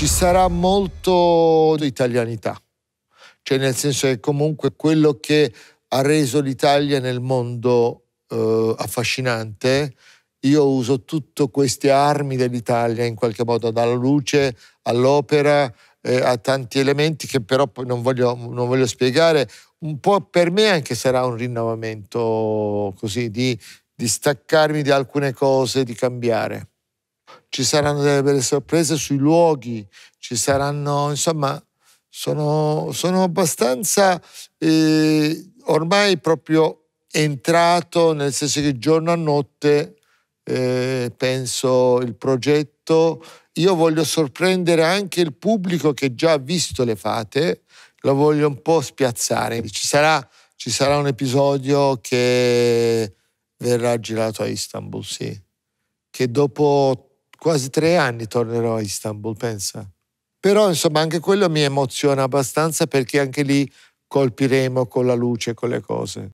ci sarà molto di italianità, cioè nel senso che comunque quello che ha reso l'Italia nel mondo eh, affascinante, io uso tutte queste armi dell'Italia in qualche modo, dalla luce all'opera, eh, a tanti elementi che però poi non voglio, non voglio spiegare, un po' per me anche sarà un rinnovamento così di, di staccarmi di alcune cose, di cambiare ci saranno delle belle sorprese sui luoghi, ci saranno, insomma, sono, sono abbastanza eh, ormai proprio entrato, nel senso che giorno a notte eh, penso il progetto, io voglio sorprendere anche il pubblico che già ha visto le fate, lo voglio un po' spiazzare. Ci sarà, ci sarà un episodio che verrà girato a Istanbul, sì, che dopo quasi tre anni tornerò a Istanbul, pensa. Però insomma anche quello mi emoziona abbastanza perché anche lì colpiremo con la luce, con le cose.